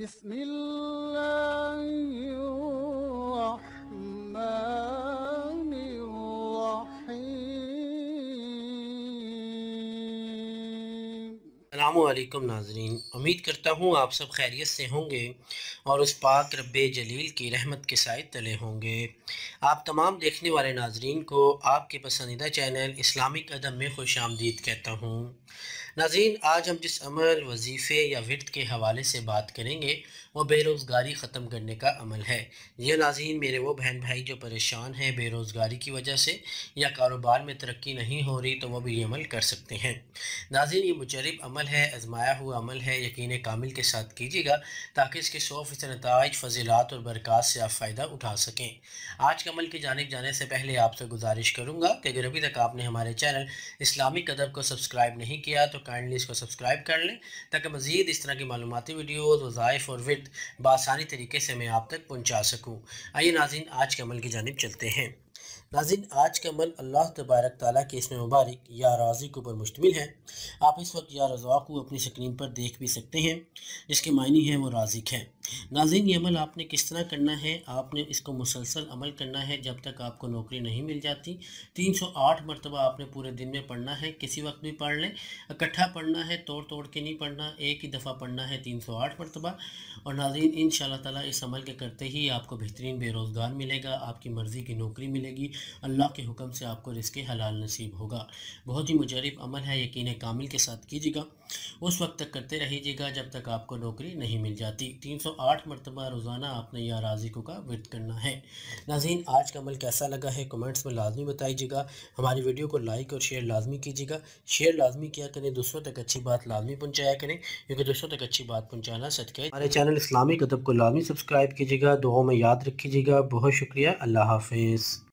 بسم الله नाजरीन उम्मीद करता हूँ आप सब खैरियत से होंगे और उस पाक रब जलील की रहमत के साय तले होंगे आप तमाम देखने वाले नाजरीन को आपके पसंदीदा चैनल इस्लामिक अदब में खुश आमदीद कहता हूँ नाजीन आज हम जिस अमल वजीफ़े या विरत के हवाले से बात करेंगे वो बेरोज़गारी ख़त्म करने का अमल है यह हाँ नाजीन मेरे वो बहन भाई जो परेशान हैं बेरोज़गारी की वजह से या कारोबार में तरक्की नहीं हो रही तो वह भी ये अमल कर सकते हैं नाजीन ये मुजरब अमल है आजमाया हुआ अमल है यकीन कामिल के साथ कीजिएगा ताकि इसके सौ फीसद नतज फजीलात और बरक़ात से आप फ़ायदा उठा सकें आज के अमल की जानब जाने से पहले आपसे गुजारिश करूँगा कि अगर अभी तक आपने हमारे चैनल इस्लामिक अदब को सब्सक्राइब नहीं किया तो काइंडली इसको सब्सक्राइब कर लें ताकि मज़ीद इस तरह की मालूमती वीडियोज़ वज़ाइफ और विद बासानी तरीके से मैं आप तक पहुँचा सकूँ आइए नाजिन आज के अमल की जानब चलते हैं नाजिन आज का अमल अल्लाह तबारक ताली के इसमें मुबारक या राजी के ऊपर मुश्तम है आप इस वक्त या रजा को अपनी स्क्रीन पर देख भी सकते हैं जिसके मायने हैं वो राजिक हैं नाजिन ये अमल आपने किस तरह करना है आपने इसको मुसलसल अमल करना है जब तक आपको नौकरी नहीं मिल जाती तीन सौ आठ मरतबा आपने पूरे दिन में पढ़ना है किसी वक्त भी पढ़ लें इकट्ठा पढ़ना है तोड़ तोड़ के नहीं पढ़ना एक ही दफ़ा पढ़ना है तीन सौ आठ मरतबा और नाजिन इन ताला इस अमल के करते ही आपको बेहतरीन बेरोज़गार मिलेगा आपकी मर्ज़ी की नौकरी मिलेगी अल्लाह के हुक्म से आपको रिस्क हलाल नसीब होगा बहुत ही मुजरब अमल है यकीन कामिल के साथ कीजिएगा उस वक्त तक करते रहिएगा जब तक आपको नौकरी नहीं मिल जाती तीन सौ आठ मरतबा रोज़ाना आपने यह राजिको का वर्द करना है नाजीन आज का अमल कैसा लगा है कमेंट्स में लाजमी बताइएगा हमारी वीडियो को लाइक और शेयर लाजमी कीजिएगा शेयर लाजमी किया करें दूसरों तक अच्छी बात लाजमी पहुँचाया करें क्योंकि दूसरों तक अच्छी बात पहुँचाना सदका हमारे चैनल इस्लामिक अदब को लाजमी सब्सक्राइब कीजिएगा दुआ में याद रखीजिएगा बहुत शुक्रिया अल्लाह हाफिज़